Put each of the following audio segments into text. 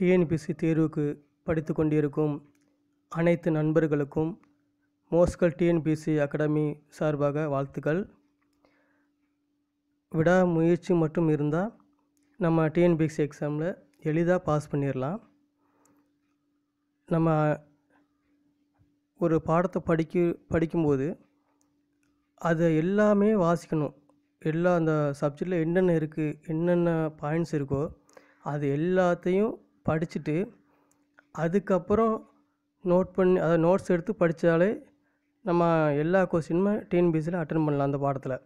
TNPSC தேர்வுக்கு படித்து கொண்டிருக்கும் அனைத்து நண்பர்களுக்கும் மோஸ்கல் டிஎன்பிசி அகாடமி சார்பாக வாழ்த்துக்கள் விடா முயற்சி மட்டும் இருந்தால் நம்ம டிஎன்பிசி எக்ஸாமில் எளிதாக பாஸ் பண்ணிடலாம் நம்ம ஒரு பாடத்தை படிக்க படிக்கும்போது அதை எல்லாமே வாசிக்கணும் எல்லா அந்த சப்ஜெக்டில் என்னென்ன இருக்குது என்னென்ன பாயிண்ட்ஸ் இருக்கோ அது எல்லாத்தையும் படிச்சுட்டு அதுக்கப்புறம் நோட் பண்ணி அதாவது நோட்ஸ் எடுத்து படித்தாலே நம்ம எல்லா கொஸ்டினுமே டிஎன்பிஎஸ்சியில் அட்டன் பண்ணலாம் அந்த பாடத்தில்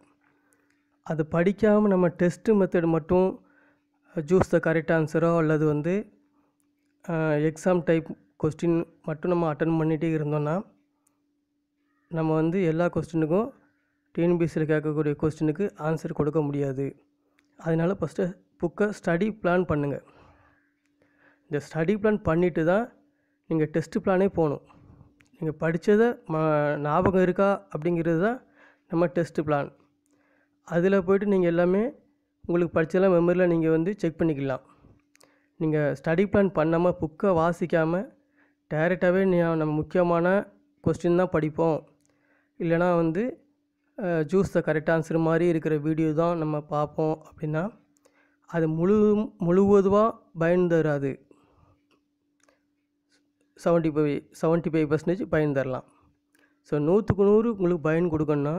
அது படிக்காமல் நம்ம டெஸ்ட்டு மெத்தட் மட்டும் ஜூஸ் த கரெக்ட் ஆன்சரோ அல்லது வந்து எக்ஸாம் டைப் கொஸ்டின் மட்டும் நம்ம அட்டன் பண்ணிகிட்டே இருந்தோன்னா நம்ம வந்து எல்லா கொஸ்டினுக்கும் டிஎன்பிஎஸ்சியில் கேட்கக்கூடிய கொஸ்டினுக்கு ஆன்சர் கொடுக்க முடியாது அதனால் ஃபஸ்ட்டு புக்கை ஸ்டடி பிளான் பண்ணுங்கள் இந்த ஸ்டடி பிளான் பண்ணிவிட்டு தான் நீங்கள் டெஸ்ட்டு பிளானே போகணும் நீங்கள் படித்ததை ம ஞாபகம் இருக்கா அப்படிங்கிறது தான் நம்ம டெஸ்ட்டு பிளான் அதில் போய்ட்டு நீங்கள் எல்லாமே உங்களுக்கு படித்ததெல்லாம் மெமரியில் நீங்கள் வந்து செக் பண்ணிக்கலாம் நீங்கள் ஸ்டடி பிளான் பண்ணாமல் புக்கை வாசிக்காமல் டைரெக்டாகவே நம்ம முக்கியமான கொஸ்டின் தான் படிப்போம் இல்லைனா வந்து ஜூஸ் த கரெக்ட் ஆன்சர் மாதிரி இருக்கிற வீடியோ தான் நம்ம பார்ப்போம் அப்படின்னா அது முழு முழுவதுவாக பயன் தராது seventy five seventy five percentage பயன் தரலாம் ஸோ நூற்றுக்கு நூறு உங்களுக்கு பயன் கொடுக்கணுன்னா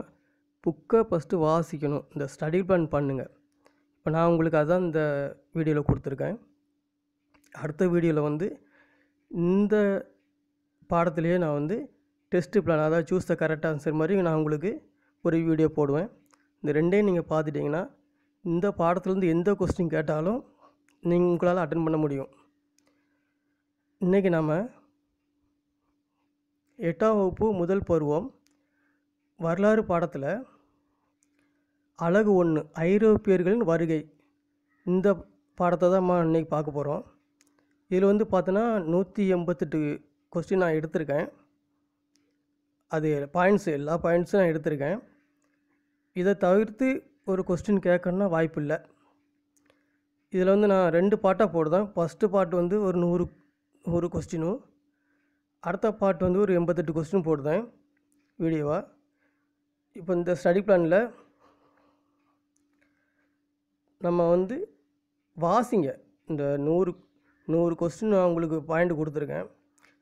புக்கை ஃபஸ்ட்டு வாசிக்கணும் இந்த ஸ்டடி பிளான் பண்ணுங்கள் இப்போ நான் உங்களுக்கு அதான் இந்த வீடியோவில் கொடுத்துருக்கேன் அடுத்த வீடியோவில் வந்து இந்த பாடத்திலேயே நான் வந்து டெஸ்ட்டு பிளான் அதாவது சூஸ் த கரெக்ட் ஆன்சர் மாதிரி நான் உங்களுக்கு ஒரு வீடியோ போடுவேன் இந்த ரெண்டையும் நீங்கள் பார்த்துட்டிங்கன்னா இந்த பாடத்துலேருந்து எந்த கொஸ்டின் கேட்டாலும் நீங்கள் உங்களால் அட்டன் பண்ண முடியும் இன்றைக்கி நம்ம எட்டாம் வகுப்பு முதல் பருவம் வரலாறு பாடத்தில் அழகு ஒன்று ஐரோப்பியர்களின் வருகை இந்த பாடத்தை தான் நம்ம இன்றைக்கி பார்க்க போகிறோம் இதில் வந்து பார்த்தோன்னா நூற்றி எண்பத்தெட்டு கொஸ்டின் நான் எடுத்திருக்கேன் அது பாயிண்ட்ஸ் எல்லா பாயிண்ட்ஸும் நான் எடுத்திருக்கேன் இதை தவிர்த்து ஒரு கொஸ்டின் கேட்கணுன்னா வாய்ப்பு இல்லை இதில் வந்து நான் ரெண்டு பாட்டாக போடுதேன் ஃபஸ்ட்டு பாட்டு வந்து ஒரு நூறு நூறு கொஸ்டினும் அடுத்த பார்ட் வந்து ஒரு எண்பத்தெட்டு கொஸ்டின் போடுதேன் வீடியோவாக இப்போ இந்த ஸ்டடி பிளானில் நம்ம வந்து வாசிங்க இந்த நூறு நூறு கொஸ்டின் நான் உங்களுக்கு பாயிண்ட் கொடுத்துருக்கேன்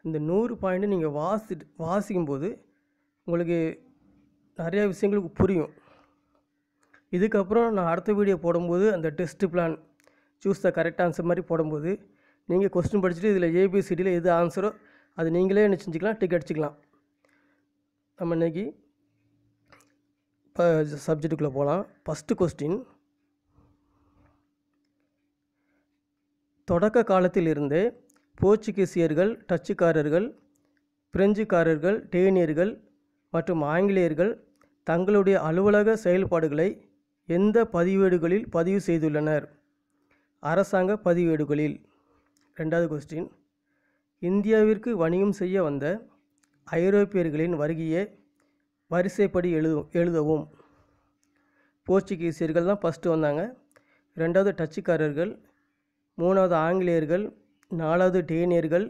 இந்த நூறு பாயிண்ட்டு நீங்கள் வாசி வாசிக்கும்போது உங்களுக்கு நிறையா விஷயங்களுக்கு புரியும் இதுக்கப்புறம் நான் அடுத்த வீடியோ போடும்போது அந்த test plan choose the correct answer மாதிரி போடும்போது நீங்கள் கொஸ்டின் படிச்சுட்டு இதில் ஏபிசிடியில் எது ஆன்சரோ அது நீங்களே என்ன செஞ்சுக்கலாம் டிக் அடிச்சுக்கலாம் நம்ம இன்றைக்கி இப்போ சப்ஜெக்டுக்குள்ளே போகலாம் ஃபஸ்ட்டு கொஸ்டின் தொடக்க காலத்தில் இருந்தே போர்ச்சுகீசியர்கள் டச்சுக்காரர்கள் பிரெஞ்சுக்காரர்கள் டேனியர்கள் மற்றும் ஆங்கிலேயர்கள் தங்களுடைய அலுவலக செயல்பாடுகளை எந்த பதிவேடுகளில் பதிவு செய்துள்ளனர் அரசாங்க பதிவேடுகளில் ரெண்டாவது கொஸ்டின் இந்தியாவிற்கு வணிகம் செய்ய வந்த ஐரோப்பியர்களின் வருகையை வரிசைப்படி எழுது எழுதவும் போர்ச்சுகீசியர்கள் தான் ஃபஸ்ட்டு வந்தாங்க ரெண்டாவது டச்சுக்காரர்கள் மூணாவது ஆங்கிலேயர்கள் நாலாவது டேனியர்கள்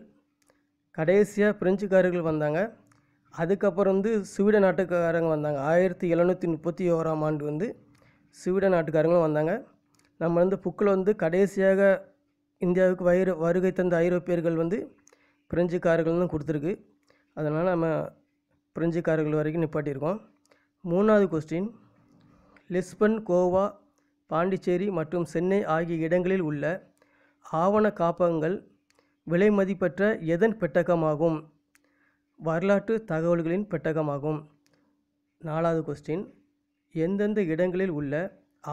கடைசியாக பிரெஞ்சுக்காரர்கள் வந்தாங்க அதுக்கப்புறம் வந்து சுவீட நாட்டுக்காரங்க வந்தாங்க ஆயிரத்தி எழுநூற்றி முப்பத்தி ஓராம் ஆண்டு வந்து சுவீட நாட்டுக்காரங்களும் வந்தாங்க நம்ம வந்து புக்கில் வந்து கடைசியாக இந்தியாவுக்கு வயிறு வருகை தந்த ஐரோப்பியர்கள் வந்து பிரெஞ்சு கார்கள்னு கொடுத்துருக்கு அதனால் நம்ம பிரெஞ்சு கார்கள் வரைக்கும் நிப்பாட்டியிருக்கோம் மூணாவது கொஸ்டின் லிஸ்பன் கோவா பாண்டிச்சேரி மற்றும் சென்னை ஆகிய இடங்களில் உள்ள ஆவண காப்பகங்கள் விலை மதிப்பற்ற எதன் பெட்டகமாகும் வரலாற்று தகவல்களின் பெட்டகமாகும் நாலாவது கொஸ்டின் எந்தெந்த இடங்களில் உள்ள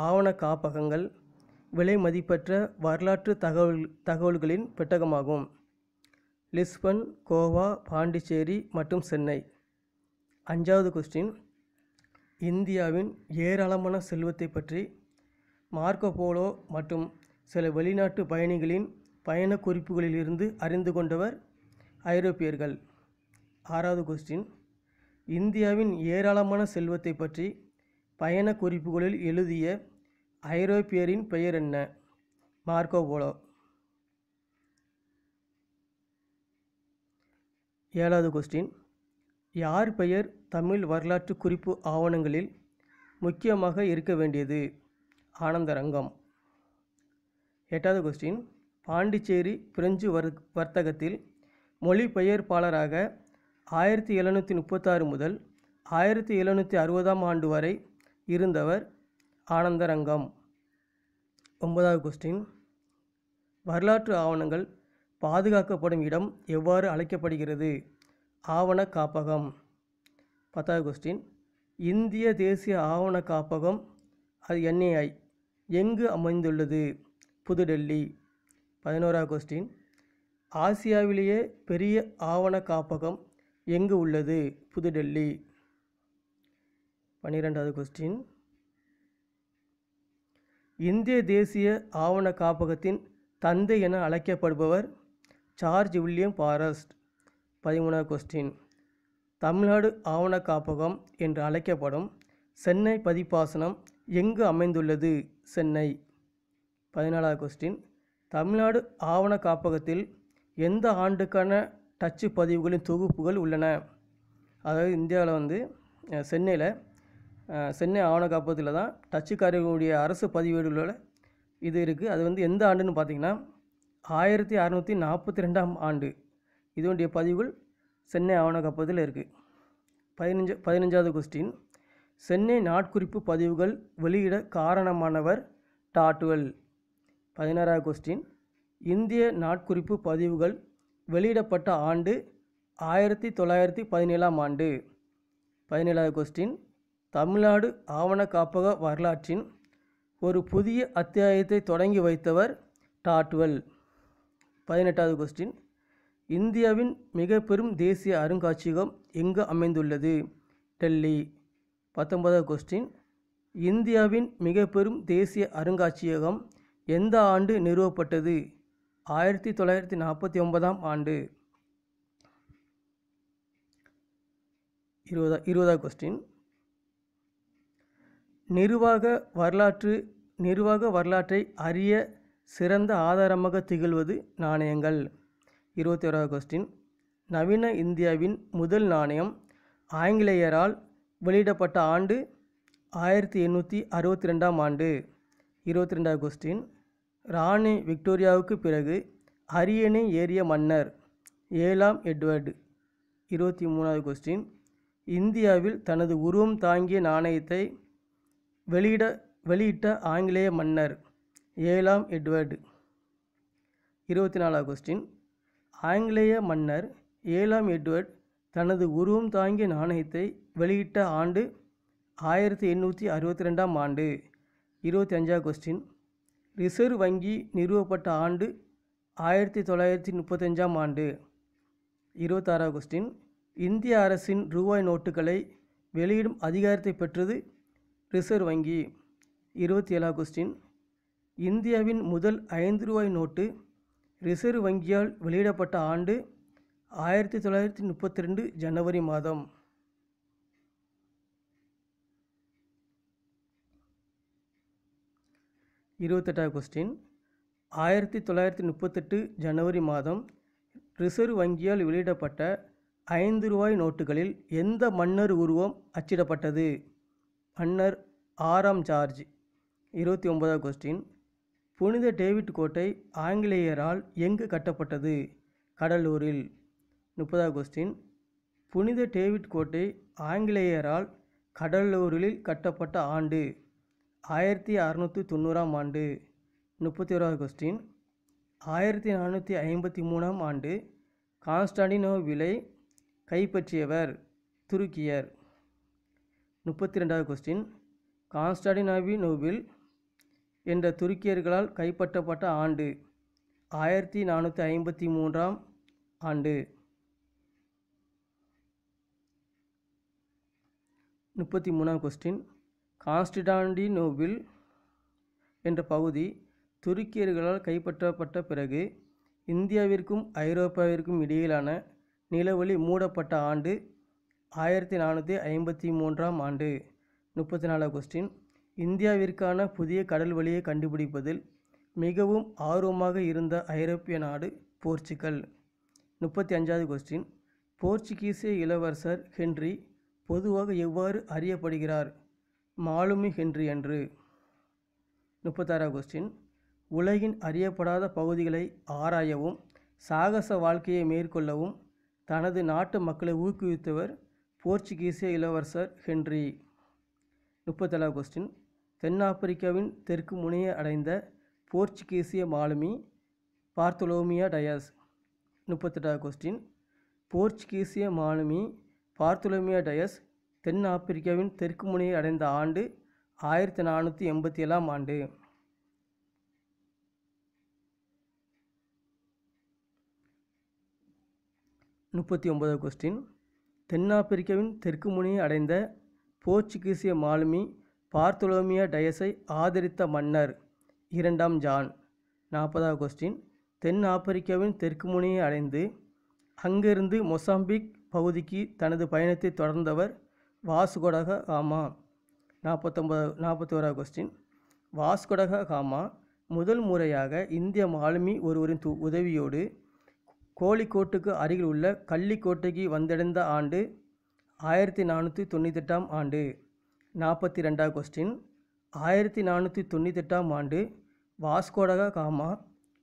ஆவண காப்பகங்கள் விலை மதிப்பற்ற வரலாற்று தகவல் தகவல்களின் பெட்டகமாகும் லிஸ்பன் கோவா பாண்டிச்சேரி மற்றும் சென்னை அஞ்சாவது கொஸ்டின் இந்தியாவின் ஏராளமான செல்வத்தை பற்றி மார்க்கோ போலோ மற்றும் சில வெளிநாட்டு பயணிகளின் பயண குறிப்புகளிலிருந்து அறிந்து கொண்டவர் ஐரோப்பியர்கள் ஆறாவது கொஸ்டின் இந்தியாவின் ஏராளமான செல்வத்தை பற்றி பயண குறிப்புகளில் எழுதிய ஐரோப்பியரின் பெயர் என்ன மார்க்கோ போலோ ஏழாவது கொஸ்டின் யார் பெயர் தமிழ் வரலாற்று குறிப்பு ஆவணங்களில் முக்கியமாக இருக்க வேண்டியது ஆனந்தரங்கம் எட்டாவது கொஸ்டின் பாண்டிச்சேரி பிரெஞ்சு வர் வர்த்தகத்தில் மொழிபெயர்ப்பாளராக ஆயிரத்தி எழுநூற்றி முப்பத்தாறு முதல் ஆயிரத்தி எழுநூற்றி அறுபதாம் ஆண்டு வரை இருந்தவர் ஆனந்தரங்கம் ஒன்பதாவது கொஸ்டின் வரலாற்று ஆவணங்கள் பாதுகாக்கப்படும் இடம் எவ்வாறு அழைக்கப்படுகிறது ஆவண காப்பகம் பத்தாவது கொஸ்டின் இந்திய தேசிய ஆவண காப்பகம் அது என்ஏஐ எங்கு அமைந்துள்ளது புதுடெல்லி பதினோராவது கொஸ்டின் ஆசியாவிலேயே பெரிய ஆவண காப்பகம் எங்கு உள்ளது புதுடெல்லி பன்னிரெண்டாவது கொஸ்டின் இந்திய தேசிய ஆவண காப்பகத்தின் தந்தை என அழைக்கப்படுபவர் சார்ஜ் வில்லியம் ஃபாரஸ்ட் பதிமூணாவது கொஸ்டின் தமிழ்நாடு ஆவண காப்பகம் என்று அழைக்கப்படும் சென்னை பதிப்பாசனம் எங்கு அமைந்துள்ளது சென்னை பதினாலாவது கொஸ்டின் தமிழ்நாடு ஆவண காப்பகத்தில் எந்த ஆண்டுக்கான டச்சு பதிவுகளின் தொகுப்புகள் உள்ளன அதாவது இந்தியாவில் வந்து சென்னையில் சென்னை ஆவண காப்பகத்தில் தான் டச்சுக்காரர்களுடைய அரசு பதிவேடுகளோட இது இருக்குது அது வந்து எந்த ஆண்டுன்னு பார்த்திங்கன்னா ஆயிரத்தி அறநூற்றி நாற்பத்தி ரெண்டாம் ஆண்டு இதனுடைய பதிவுகள் சென்னை ஆவண இருக்குது பதினஞ்சு பதினஞ்சாவது கொஸ்டின் சென்னை நாட்குறிப்பு பதிவுகள் வெளியிட காரணமானவர் டாட்வெல் பதினாறாவது கொஸ்டின் இந்திய நாட்குறிப்பு பதிவுகள் வெளியிடப்பட்ட ஆண்டு ஆயிரத்தி தொள்ளாயிரத்தி பதினேழாம் ஆண்டு பதினேழாவது கொஸ்டின் தமிழ்நாடு ஆவண காப்பக வரலாற்றின் ஒரு புதிய அத்தியாயத்தை தொடங்கி வைத்தவர் டாட்வெல் பதினெட்டாவது கொஸ்டின் இந்தியாவின் மிக பெரும் தேசிய அருங்காட்சியகம் எங்கு அமைந்துள்ளது டெல்லி பத்தொன்பதாவது கொஸ்டின் இந்தியாவின் மிக பெரும் தேசிய அருங்காட்சியகம் எந்த ஆண்டு நிறுவப்பட்டது ஆயிரத்தி தொள்ளாயிரத்தி நாற்பத்தி ஒன்பதாம் ஆண்டு இருபதா இருபதாவது கொஸ்டின் நிர்வாக வரலாற்று நிர்வாக வரலாற்றை அறிய சிறந்த ஆதாரமாக திகழ்வது நாணயங்கள் இருபத்தி ஓராவது கொஸ்டின் நவீன இந்தியாவின் முதல் நாணயம் ஆங்கிலேயரால் வெளியிடப்பட்ட ஆண்டு ஆயிரத்தி எண்ணூற்றி அறுபத்தி ரெண்டாம் ஆண்டு இருபத்தி ரெண்டாவது கொஸ்டின் ராணி விக்டோரியாவுக்கு பிறகு அரியணை ஏறிய மன்னர் ஏழாம் எட்வர்டு இருபத்தி மூணாவது கொஸ்டின் இந்தியாவில் தனது உருவம் தாங்கிய நாணயத்தை வெளியிட வெளியிட்ட ஆங்கிலேய மன்னர் ஏழாம் எட்வர்டு இருபத்தி நாலாவது கொஸ்டின் ஆங்கிலேய மன்னர் ஏழாம் எட்வர்ட் தனது உருவம் தாங்கிய நாணயத்தை வெளியிட்ட ஆண்டு ஆயிரத்தி எண்ணூற்றி அறுபத்தி ரெண்டாம் ஆண்டு இருபத்தி அஞ்சாம் கொஸ்டின் ரிசர்வ் வங்கி நிறுவப்பட்ட ஆண்டு ஆயிரத்தி தொள்ளாயிரத்தி முப்பத்தஞ்சாம் ஆண்டு இருபத்தாறாம் கொஸ்டின் இந்திய அரசின் ரூபாய் நோட்டுகளை வெளியிடும் அதிகாரத்தை பெற்றது ரிசர்வ் வங்கி இருபத்தி ஏழாம் கொஸ்டின் இந்தியாவின் முதல் ஐந்து ரூபாய் நோட்டு ரிசர்வ் வங்கியால் வெளியிடப்பட்ட ஆண்டு ஆயிரத்தி தொள்ளாயிரத்தி முப்பத்தி ரெண்டு ஜனவரி மாதம் இருபத்தெட்டாவது கொஸ்டின் ஆயிரத்தி தொள்ளாயிரத்தி முப்பத்தெட்டு ஜனவரி மாதம் ரிசர்வ் வங்கியால் வெளியிடப்பட்ட ஐந்து ரூபாய் நோட்டுகளில் எந்த மன்னர் உருவம் அச்சிடப்பட்டது மன்னர் ஆறாம் ஜார்ஜ் இருபத்தி ஒன்பதாவது கொஸ்டின் புனித டேவிட் கோட்டை ஆங்கிலேயரால் எங்கு கட்டப்பட்டது கடலூரில் முப்பதாவது கொஸ்டின் புனித டேவிட் கோட்டை ஆங்கிலேயரால் கடலூரில் கட்டப்பட்ட ஆண்டு ஆயிரத்தி அறநூற்றி தொண்ணூறாம் ஆண்டு முப்பத்தி ஓராவது கொஸ்டின் ஆயிரத்தி நானூற்றி ஐம்பத்தி மூணாம் ஆண்டு கான்ஸ்டாண்டினோவிலை கைப்பற்றியவர் துருக்கியர் முப்பத்தி ரெண்டாவது கொஸ்டின் கான்ஸ்டாடினாவி நோவில் என்ற துருக்கியர்களால் கைப்பற்றப்பட்ட ஆண்டு ஆயிரத்தி நானூற்றி ஐம்பத்தி மூன்றாம் ஆண்டு முப்பத்தி மூணாம் கொஸ்டின் கான்ஸ்டிடாண்டினோவில் என்ற பகுதி துருக்கியர்களால் கைப்பற்றப்பட்ட பிறகு இந்தியாவிற்கும் ஐரோப்பாவிற்கும் இடையிலான நிலவழி மூடப்பட்ட ஆண்டு ஆயிரத்தி நானூற்றி ஐம்பத்தி மூன்றாம் ஆண்டு முப்பத்தி நாலாம் கொஸ்டின் இந்தியாவிற்கான புதிய கடல் வழியை கண்டுபிடிப்பதில் மிகவும் ஆர்வமாக இருந்த ஐரோப்பிய நாடு போர்ச்சுகல் முப்பத்தி அஞ்சாவது கொஸ்டின் போர்ச்சுகீசிய இளவரசர் ஹென்றி பொதுவாக எவ்வாறு அறியப்படுகிறார் மாலுமி ஹென்றி என்று முப்பத்தாறாவது கொஸ்டின் உலகின் அறியப்படாத பகுதிகளை ஆராயவும் சாகச வாழ்க்கையை மேற்கொள்ளவும் தனது நாட்டு மக்களை ஊக்குவித்தவர் போர்ச்சுகீசிய இளவரசர் ஹென்றி முப்பத்தேழாவது கொஸ்டின் தென்னாப்பிரிக்காவின் தெற்கு முனையை அடைந்த போர்ச்சுகீசிய மாலுமி பார்த்தலோமியா டயாஸ் முப்பத்தெட்டாவது கொஸ்டின் போர்ச்சுகீசிய மாலுமி பார்த்தலோமியா டயஸ் தென் ஆப்பிரிக்காவின் தெற்கு முனையை அடைந்த ஆண்டு ஆயிரத்தி நானூற்றி எண்பத்தி ஏழாம் ஆண்டு முப்பத்தி ஒன்பதாவது கொஸ்டின் தென்னாப்பிரிக்காவின் தெற்கு முனையை அடைந்த போர்ச்சுகீசிய மாலுமி பார்த்துலோமிய டயஸை ஆதரித்த மன்னர் இரண்டாம் ஜான் நாற்பதாவது கொஸ்டின் தென் ஆப்பிரிக்காவின் தெற்கு முனையை அடைந்து அங்கிருந்து மொசாம்பிக் பகுதிக்கு தனது பயணத்தை தொடர்ந்தவர் வாசுகொடக காமா நாற்பத்தொம்பது நாற்பத்தி ஓராவது கொஸ்டின் வாஸ்கொடக காமா முதல் முறையாக இந்திய மாலுமி ஒருவரின் து உதவியோடு கோழிக்கோட்டுக்கு அருகில் உள்ள கள்ளிக்கோட்டைக்கு வந்தடைந்த ஆண்டு ஆயிரத்தி நானூற்றி தொண்ணூற்றி எட்டாம் ஆண்டு நாற்பத்தி ரெண்டாவது கொஸ்டின் ஆயிரத்தி நானூற்றி தொண்ணூத்தெட்டாம் ஆண்டு வாஸ்கோடக காமா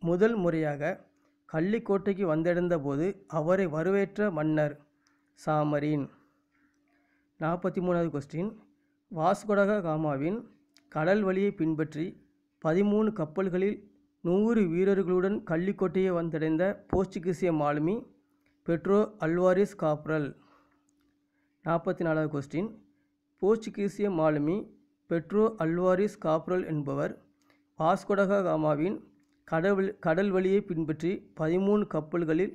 முதல் முறையாக கள்ளிக்கோட்டைக்கு வந்தடைந்த போது அவரை வரவேற்ற மன்னர் சாமரின் நாற்பத்தி மூணாவது கொஸ்டின் வாஸ்கோடக காமாவின் கடல் வழியை பின்பற்றி பதிமூணு கப்பல்களில் நூறு வீரர்களுடன் கள்ளிக்கோட்டையை வந்தடைந்த போர்ச்சுகீசிய மாலுமி பெட்ரோ அல்வாரிஸ் காப்ரல் நாற்பத்தி நாலாவது கொஸ்டின் போர்ச்சுகீசிய மாலுமி பெட்ரோ அல்வாரிஸ் காப்ரல் என்பவர் வாஸ்கோடக கடவுள் கடல் கடல் வழியை பின்பற்றி பதிமூணு கப்பல்களில்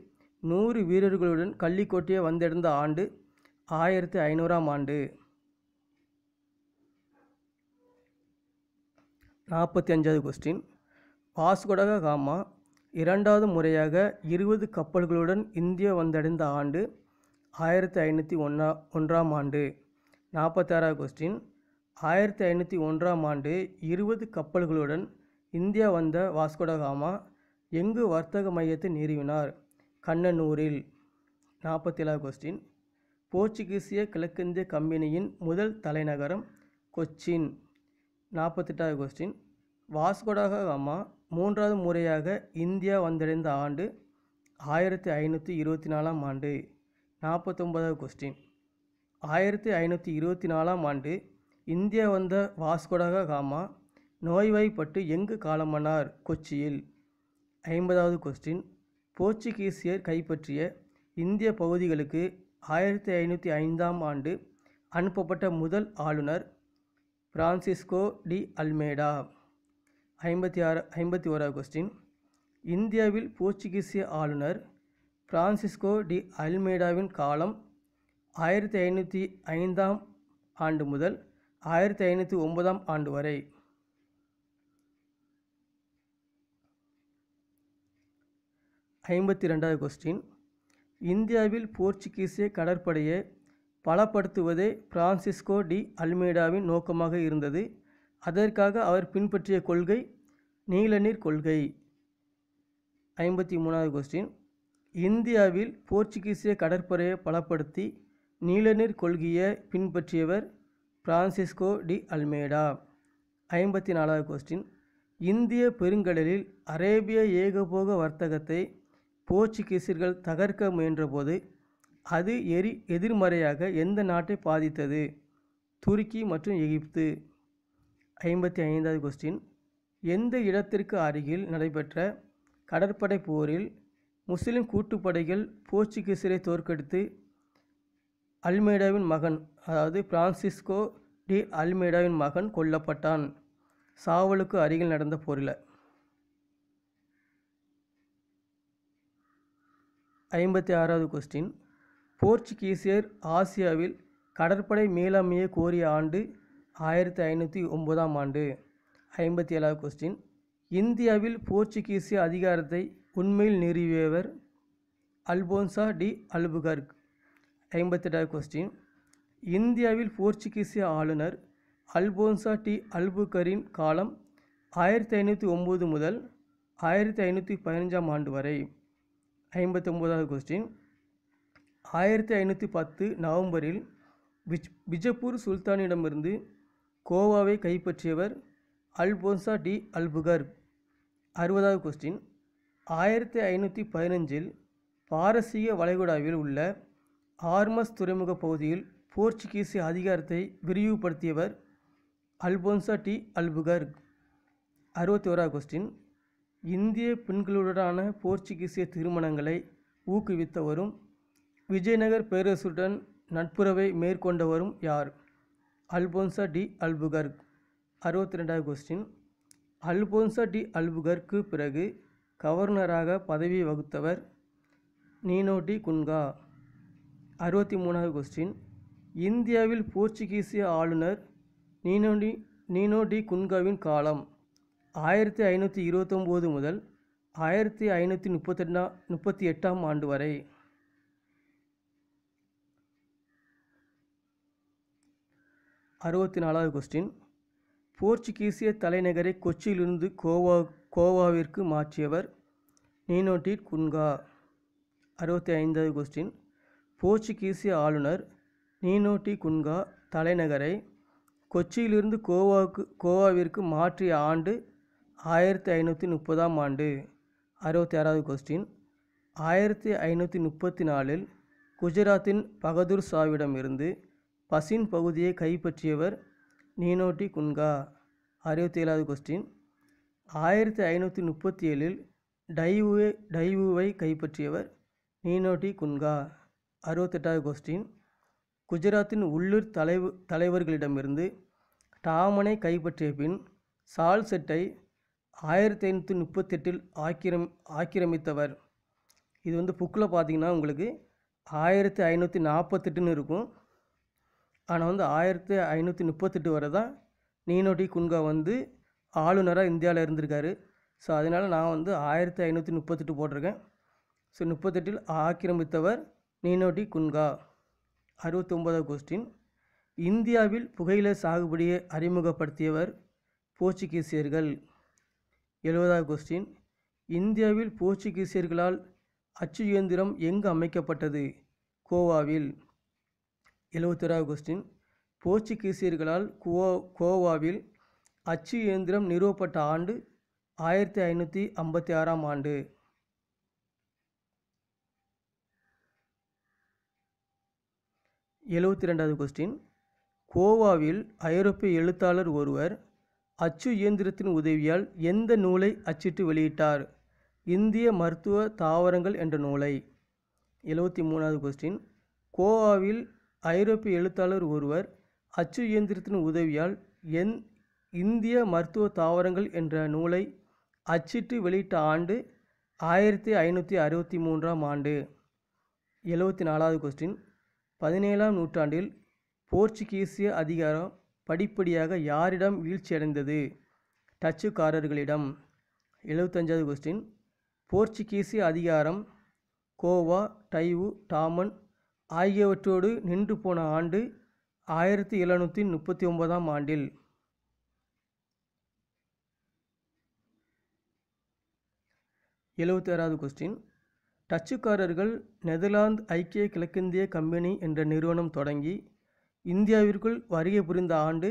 நூறு வீரர்களுடன் கள்ளிக்கோட்டையை வந்தடைந்த ஆண்டு ஆயிரத்தி ஐநூறாம் ஆண்டு நாற்பத்தி அஞ்சாவது கொஸ்டின் வாஸ்கோடக காமா இரண்டாவது முறையாக இருபது கப்பல்களுடன் இந்தியா வந்தடைந்த ஆண்டு ஆயிரத்தி ஐநூற்றி ஒன்றா ஒன்றாம் ஆண்டு நாற்பத்தாறாவது கொஸ்டின் ஆயிரத்தி ஐநூற்றி ஒன்றாம் ஆண்டு இருபது கப்பல்களுடன் இந்தியா வந்த வாஸ்கோடகாமா எங்கு வர்த்தக மையத்தை நிறுவினார் கண்ணனூரில் நாற்பத்தி ஏழாவது கொஸ்டின் போர்ச்சுகீசிய கிழக்கிந்திய கம்பெனியின் முதல் தலைநகரம் கொச்சின் நாற்பத்தெட்டாவது கொஸ்டின் வாஸ்கோடகாமா மூன்றாவது முறையாக இந்தியா வந்தடைந்த ஆண்டு ஆயிரத்தி ஐநூற்றி இருபத்தி நாலாம் ஆண்டு நாற்பத்தொம்போதாவது கொஸ்டின் ஆயிரத்தி ஐநூற்றி இருபத்தி நாலாம் ஆண்டு இந்தியா வந்த வாஸ்கோடக காமா நோய்வாய்ப்பட்டு எங்கு காலமானார் கொச்சியில் ஐம்பதாவது கொஸ்டின் போர்ச்சுகீசியர் கைப்பற்றிய இந்திய பகுதிகளுக்கு ஆயிரத்தி ஐநூற்றி ஐந்தாம் ஆண்டு அனுப்பப்பட்ட முதல் ஆளுநர் பிரான்சிஸ்கோ டி அல்மேடா ஐம்பத்தி ஆறு ஐம்பத்தி ஓராவது கொஸ்டின் இந்தியாவில் போர்ச்சுகீசிய ஆளுநர் பிரான்சிஸ்கோ டி அல்மேடாவின் காலம் ஆயிரத்தி ஐநூற்றி ஐந்தாம் ஆண்டு முதல் ஆயிரத்தி ஐநூற்றி ஒன்பதாம் ஆண்டு வரை ஐம்பத்தி ரெண்டாவது கொஸ்டின் இந்தியாவில் போர்ச்சுகீசிய கடற்படையை பலப்படுத்துவதே பிரான்சிஸ்கோ டி அல்மேடாவின் நோக்கமாக இருந்தது அதற்காக அவர் பின்பற்றிய கொள்கை நீலநீர் கொள்கை ஐம்பத்தி மூணாவது கொஸ்டின் இந்தியாவில் போர்ச்சுகீசிய கடற்படையை பலப்படுத்தி நீலநீர் கொள்கையை பின்பற்றியவர் பிரான்சிஸ்கோ டி அல்மேடா ஐம்பத்தி நாலாவது கொஸ்டின் இந்திய பெருங்கடலில் அரேபிய ஏகபோக வர்த்தகத்தை போர்ச்சுகீசியர்கள் தகர்க்க முயன்றபோது அது எரி எதிர்மறையாக எந்த நாட்டை பாதித்தது துருக்கி மற்றும் எகிப்து ஐம்பத்தி ஐந்தாவது கொஸ்டின் எந்த இடத்திற்கு அருகில் நடைபெற்ற கடற்படை போரில் முஸ்லிம் கூட்டுப்படைகள் போர்ச்சுகீசரை தோற்கடித்து அல்மேடாவின் மகன் அதாவது பிரான்சிஸ்கோ டி அல்மேடாவின் மகன் கொல்லப்பட்டான் சாவலுக்கு அருகில் நடந்த போரில் ஐம்பத்தி ஆறாவது கொஸ்டின் போர்ச்சுகீசியர் ஆசியாவில் கடற்படை மேலாண்மையை கோரிய ஆண்டு ஆயிரத்தி ஐநூற்றி ஒன்பதாம் ஆண்டு ஐம்பத்தி ஏழாவது கொஸ்டின் இந்தியாவில் போர்ச்சுகீசிய அதிகாரத்தை உண்மையில் நிறுவியவர் அல்போன்சா டி அல்புகர்க் ஐம்பத்தெட்டாவது கொஸ்டின் இந்தியாவில் போர்ச்சுகீசிய ஆளுநர் அல்போன்சா டி அல்புகரின் காலம் ஆயிரத்தி ஐநூற்றி ஒம்பது முதல் ஆயிரத்தி ஐநூற்றி பதினஞ்சாம் ஆண்டு வரை ஐம்பத்தொம்போதாவது கொஸ்டின் ஆயிரத்தி ஐநூற்றி பத்து நவம்பரில் பிஜ் பிஜப்பூர் சுல்தானிடமிருந்து கோவாவை கைப்பற்றியவர் அல்போன்சா டி அல்புகர் அறுபதாவது கொஸ்டின் ஆயிரத்தி ஐநூற்றி பதினஞ்சில் பாரசீக வளைகுடாவில் உள்ள ஆர்மஸ் துறைமுக பகுதியில் போர்ச்சுகீசு அதிகாரத்தை விரிவுபடுத்தியவர் அல்போன்சா டி அல்புகர்க் அறுபத்தி ஓராவது கொஸ்டின் இந்திய பெண்களுடனான போர்ச்சுகீசிய திருமணங்களை ஊக்குவித்தவரும் விஜயநகர் பேரரசுடன் நட்புறவை மேற்கொண்டவரும் யார் அல்போன்சா டி அல்புகர்க் அறுபத்தி ரெண்டாவது கொஸ்டின் அல்போன்சா டி அல்புகர்க்கு பிறகு கவர்னராக பதவி வகுத்தவர் டி குன்கா அறுபத்தி மூணாவது கொஸ்டின் இந்தியாவில் போர்ச்சுகீசிய ஆளுநர் நீனோ டி நீனோ டி குன்காவின் காலம் ஆயிரத்தி ஐநூற்றி இருபத்தொம்போது முதல் ஆயிரத்தி ஐநூற்றி முப்பத்தெண்டா முப்பத்தி எட்டாம் ஆண்டு வரை அறுபத்தி நாலாவது கொஸ்டின் போர்ச்சுகீசிய தலைநகரை கொச்சியிலிருந்து கோவா கோவாவிற்கு மாற்றியவர் நீனோ டி குன்கா அறுபத்தி ஐந்தாவது கொஸ்டின் போர்ச்சுகீசிய ஆளுநர் நீனோட்டி குன்கா தலைநகரை கொச்சியிலிருந்து கோவாவுக்கு கோவாவிற்கு மாற்றிய ஆண்டு ஆயிரத்தி ஐநூற்றி முப்பதாம் ஆண்டு அறுபத்தி ஆறாவது கொஸ்டின் ஆயிரத்தி ஐநூற்றி முப்பத்தி நாலில் குஜராத்தின் பகதூர் ஷாவிடமிருந்து பசின் பகுதியை கைப்பற்றியவர் நீனோட்டி குன்கா அறுபத்தி ஏழாவது கொஸ்டின் ஆயிரத்தி ஐநூற்றி முப்பத்தி ஏழில் டைவுவே டைவுவை கைப்பற்றியவர் நீனோட்டி குன்கா அறுபத்தெட்டாவது கொஸ்டின் குஜராத்தின் உள்ளூர் தலைவு தலைவர்களிடமிருந்து டாமனை கைப்பற்றிய பின் சால்செட்டை ஆயிரத்தி ஐநூற்றி முப்பத்தெட்டில் ஆக்கிரம் ஆக்கிரமித்தவர் இது வந்து புக்கில் பார்த்தீங்கன்னா உங்களுக்கு ஆயிரத்தி ஐநூற்றி நாற்பத்தெட்டுன்னு இருக்கும் ஆனால் வந்து ஆயிரத்தி ஐநூற்றி முப்பத்தெட்டு வரை தான் நீனோட்டி குன்கா வந்து ஆளுநராக இந்தியாவில் இருந்திருக்காரு ஸோ அதனால் நான் வந்து ஆயிரத்தி ஐநூற்றி முப்பத்தெட்டு போட்டிருக்கேன் ஸோ முப்பத்தெட்டில் ஆக்கிரமித்தவர் நீனோடி குன்கா அறுபத்தொம்பதாவது கொஸ்டின் இந்தியாவில் புகையில சாகுபடியை அறிமுகப்படுத்தியவர் போர்ச்சுகீசியர்கள் எழுபதாவது கொஸ்டின் இந்தியாவில் போர்ச்சுகீசியர்களால் அச்சு இயந்திரம் எங்கு அமைக்கப்பட்டது கோவாவில் எழுபத்தொராவது கொஸ்டின் போர்ச்சுகீசியர்களால் கோ கோவாவில் அச்சு இயந்திரம் நிறுவப்பட்ட ஆண்டு ஆயிரத்தி ஐநூற்றி ஐம்பத்தி ஆறாம் ஆண்டு எழுபத்தி ரெண்டாவது கொஸ்டின் கோவாவில் ஐரோப்பிய எழுத்தாளர் ஒருவர் அச்சு இயந்திரத்தின் உதவியால் எந்த நூலை அச்சிட்டு வெளியிட்டார் இந்திய மருத்துவ தாவரங்கள் என்ற நூலை எழுபத்தி மூணாவது கொஸ்டின் கோவாவில் ஐரோப்பிய எழுத்தாளர் ஒருவர் அச்சு இயந்திரத்தின் உதவியால் என் இந்திய மருத்துவ தாவரங்கள் என்ற நூலை அச்சிட்டு வெளியிட்ட ஆண்டு ஆயிரத்தி ஐநூற்றி அறுபத்தி மூன்றாம் ஆண்டு எழுபத்தி நாலாவது கொஸ்டின் பதினேழாம் நூற்றாண்டில் போர்ச்சுகீசிய அதிகாரம் படிப்படியாக யாரிடம் வீழ்ச்சியடைந்தது டச்சுக்காரர்களிடம் எழுபத்தஞ்சாவது கொஸ்டின் போர்ச்சுகீசிய அதிகாரம் கோவா டைவு டாமன் ஆகியவற்றோடு நின்று போன ஆண்டு ஆயிரத்தி எழுநூற்றி முப்பத்தி ஒன்பதாம் ஆண்டில் எழுபத்தி ஆறாவது கொஸ்டின் டச்சுக்காரர்கள் நெதர்லாந்து ஐக்கிய கிழக்கிந்திய கம்பெனி என்ற நிறுவனம் தொடங்கி இந்தியாவிற்குள் வருகை புரிந்த ஆண்டு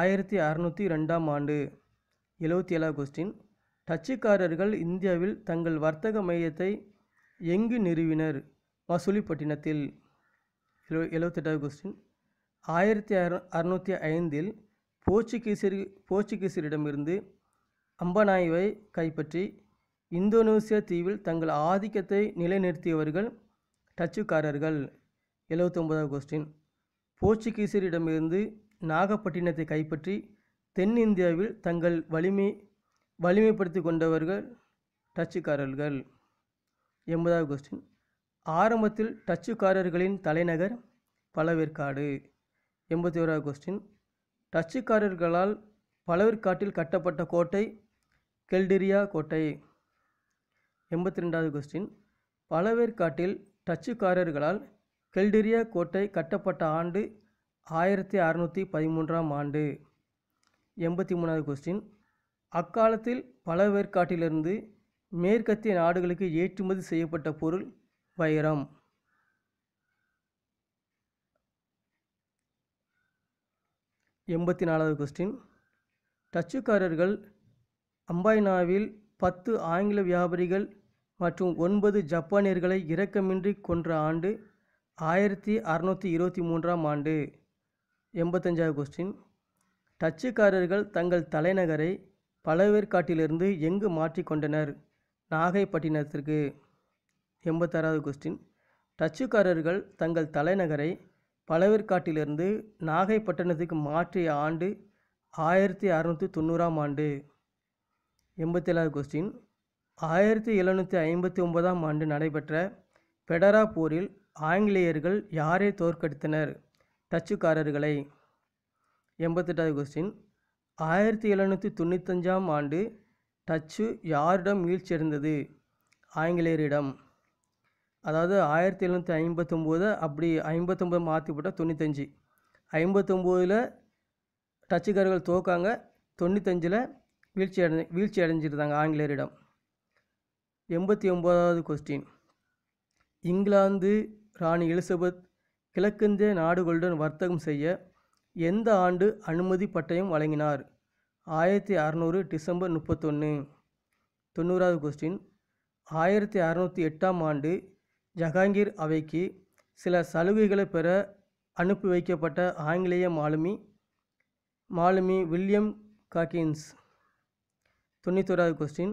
ஆயிரத்தி அறநூற்றி ரெண்டாம் ஆண்டு எழுவத்தி ஏழாவது கொஸ்டின் டச்சுக்காரர்கள் இந்தியாவில் தங்கள் வர்த்தக மையத்தை எங்கு நிறுவினர் மசூலிப்பட்டினத்தில் எழு எழுவத்தெட்டாவது கொஸ்டின் ஆயிரத்தி அறு அறுநூற்றி ஐந்தில் போர்ச்சுகீசர் போர்ச்சுகீசரிடமிருந்து அம்பனாய்வை கைப்பற்றி இந்தோனேசிய தீவில் தங்கள் ஆதிக்கத்தை நிலைநிறுத்தியவர்கள் டச்சுக்காரர்கள் எழுபத்தொம்பதாவது கொஸ்டின் போர்ச்சுகீசரிடமிருந்து நாகப்பட்டினத்தை கைப்பற்றி தென்னிந்தியாவில் தங்கள் வலிமை வலிமைப்படுத்தி கொண்டவர்கள் டச்சுக்காரர்கள் எண்பதாவது கொஸ்டின் ஆரம்பத்தில் டச்சுக்காரர்களின் தலைநகர் பழவேற்காடு எண்பத்தி ஓராவது கொஸ்டின் டச்சுக்காரர்களால் பழவேற்காட்டில் கட்டப்பட்ட கோட்டை கெல்டிரியா கோட்டை எண்பத்தி ரெண்டாவது கொஸ்டின் பழவேற்காட்டில் டச்சுக்காரர்களால் கெல்டிரியா கோட்டை கட்டப்பட்ட ஆண்டு ஆயிரத்தி அறநூற்றி பதிமூன்றாம் ஆண்டு எண்பத்தி மூணாவது கொஸ்டின் அக்காலத்தில் பழவேற்காட்டிலிருந்து மேற்கத்திய நாடுகளுக்கு ஏற்றுமதி செய்யப்பட்ட பொருள் வைரம் எண்பத்தி நாலாவது கொஸ்டின் டச்சுக்காரர்கள் அம்பாய்னாவில் பத்து ஆங்கில வியாபாரிகள் மற்றும் ஒன்பது ஜப்பானியர்களை இரக்கமின்றி கொன்ற ஆண்டு ஆயிரத்தி அறநூற்றி இருபத்தி மூன்றாம் ஆண்டு எண்பத்தஞ்சாவது கொஸ்டின் டச்சுக்காரர்கள் தங்கள் தலைநகரை பழவேற்காட்டிலிருந்து எங்கு மாற்றிக்கொண்டனர் நாகைப்பட்டினத்திற்கு எண்பத்தாறாவது கொஸ்டின் டச்சுக்காரர்கள் தங்கள் தலைநகரை பழவேற்காட்டிலிருந்து நாகைப்பட்டினத்துக்கு மாற்றிய ஆண்டு ஆயிரத்தி அறநூற்றி தொண்ணூறாம் ஆண்டு எண்பத்தேழாவது கொஸ்டின் ஆயிரத்தி எழுநூற்றி ஐம்பத்தி ஒன்பதாம் ஆண்டு நடைபெற்ற பெடரா போரில் ஆங்கிலேயர்கள் யாரை தோற்கடித்தனர் டச்சுக்காரர்களை எண்பத்தெட்டாவது கொஸ்டின் ஆயிரத்தி எழுநூற்றி தொண்ணூத்தஞ்சாம் ஆண்டு டச்சு யாரிடம் வீழ்ச்சியடைந்தது ஆங்கிலேயரிடம் அதாவது ஆயிரத்தி எழுநூற்றி ஐம்பத்தொம்போது அப்படி ஐம்பத்தொம்போது மாற்றி போட்டால் தொண்ணூத்தஞ்சு ஐம்பத்தொம்போதில் டச்சுக்காரர்கள் தோக்காங்க தொண்ணூத்தஞ்சில் வீழ்ச்சி அடை வீழ்ச்சி அடைஞ்சிருந்தாங்க ஆங்கிலேயரிடம் எண்பத்தி ஒன்பதாவது கொஸ்டின் இங்கிலாந்து ராணி எலிசபெத் கிழக்கிந்திய நாடுகளுடன் வர்த்தகம் செய்ய எந்த ஆண்டு அனுமதி பட்டயம் வழங்கினார் ஆயிரத்தி அறநூறு டிசம்பர் முப்பத்தொன்று தொண்ணூறாவது கொஸ்டின் ஆயிரத்தி அறநூற்றி எட்டாம் ஆண்டு ஜஹாங்கீர் அவைக்கு சில சலுகைகளை பெற அனுப்பி வைக்கப்பட்ட ஆங்கிலேய மாலுமி மாலுமி வில்லியம் காக்கின்ஸ் தொண்ணூத்தோராவது கொஸ்டின்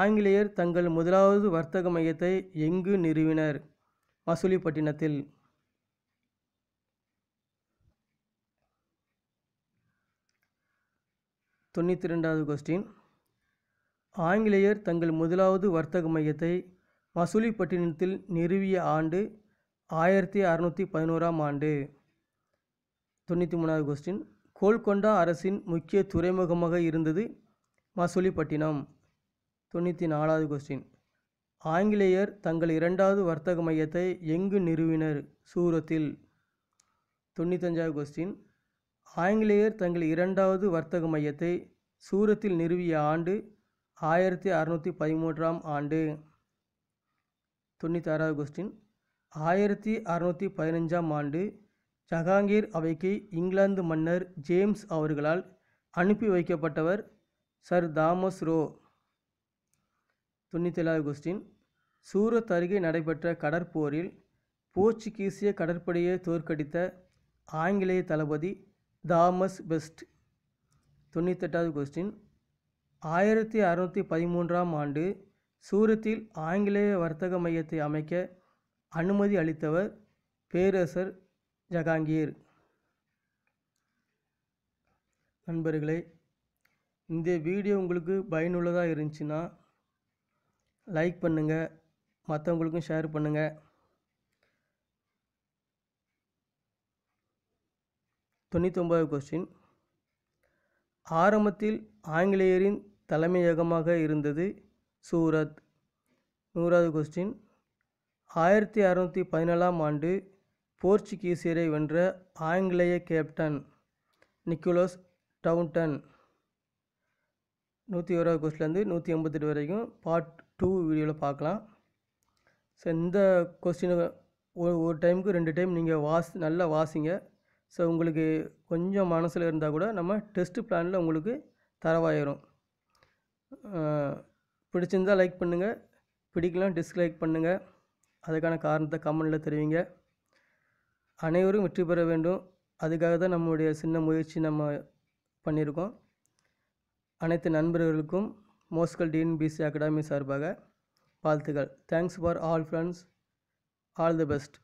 ஆங்கிலேயர் தங்கள் முதலாவது வர்த்தக மையத்தை எங்கு நிறுவினர் மசூலிப்பட்டினத்தில் தொண்ணூற்றி ரெண்டாவது கொஸ்டின் ஆங்கிலேயர் தங்கள் முதலாவது வர்த்தக மையத்தை மசூலிப்பட்டினத்தில் நிறுவிய ஆண்டு ஆயிரத்தி அறநூற்றி பதினோராம் ஆண்டு தொண்ணூற்றி மூணாவது கொஸ்டின் கோல்கொண்டா அரசின் முக்கிய துறைமுகமாக இருந்தது மசூலிப்பட்டினம் தொண்ணூற்றி நாலாவது கொஸ்டின் ஆங்கிலேயர் தங்கள் இரண்டாவது வர்த்தக மையத்தை எங்கு நிறுவினர் சூரத்தில் தொண்ணூத்தஞ்சாவது கொஸ்டின் ஆங்கிலேயர் தங்கள் இரண்டாவது வர்த்தக மையத்தை சூரத்தில் நிறுவிய ஆண்டு ஆயிரத்தி அறநூற்றி பதிமூன்றாம் ஆண்டு தொண்ணூத்தாறாவது கொஸ்டின் ஆயிரத்தி அறநூற்றி பதினஞ்சாம் ஆண்டு ஜஹாங்கீர் அவைக்கு இங்கிலாந்து மன்னர் ஜேம்ஸ் அவர்களால் அனுப்பி வைக்கப்பட்டவர் சர் தாமஸ் ரோ தொண்ணூற்றேழாவது கொஸ்டின் சூரத் அருகே நடைபெற்ற கடற்போரில் போர்ச்சுகீசிய கடற்படையை தோற்கடித்த ஆங்கிலேய தளபதி தாமஸ் பெஸ்ட் தொண்ணூத்தெட்டாவது கொஸ்டின் ஆயிரத்தி அறுநூற்றி பதிமூன்றாம் ஆண்டு சூரத்தில் ஆங்கிலேய வர்த்தக மையத்தை அமைக்க அனுமதி அளித்தவர் பேரரசர் ஜஹாங்கீர் நண்பர்களை இந்த வீடியோ உங்களுக்கு பயனுள்ளதாக இருந்துச்சுன்னா லைக் பண்ணுங்கள் மற்றவங்களுக்கும் ஷேர் பண்ணுங்கள் தொண்ணூத்தொம்பது கொஸ்டின் ஆரம்பத்தில் ஆங்கிலேயரின் தலைமையகமாக இருந்தது சூரத் நூறாவது கொஸ்டின் ஆயிரத்தி அறநூற்றி பதினேழாம் ஆண்டு போர்ச்சுகீசியரை வென்ற ஆங்கிலேய கேப்டன் நிக்கோலஸ் டவுன்டன் நூற்றி இருபது கொஸ்டின்லேருந்து நூற்றி ஐம்பத்தெட்டு வரைக்கும் பார்ட் டூ வீடியோவில் பார்க்கலாம் ஸோ இந்த கொஸ்டினை ஒரு ஒரு டைமுக்கு ரெண்டு டைம் நீங்கள் வாஸ் நல்லா வாசிங்க ஸோ உங்களுக்கு கொஞ்சம் மனசில் இருந்தால் கூட நம்ம டெஸ்ட்டு பிளானில் உங்களுக்கு தரவாயிரும் பிடிச்சிருந்தால் லைக் பண்ணுங்கள் பிடிக்கலாம் டிஸ்லைக் பண்ணுங்கள் அதுக்கான காரணத்தை கமெண்டில் தெரிவிங்க அனைவரும் வெற்றி பெற வேண்டும் அதுக்காக தான் நம்மளுடைய சின்ன முயற்சி நம்ம பண்ணியிருக்கோம் அனைத்து நண்பர்களுக்கும் மோஸ்கல் டிஎன்பிசி அகாடமி சார்பாக வாழ்த்துக்கள் thanks for all friends all the best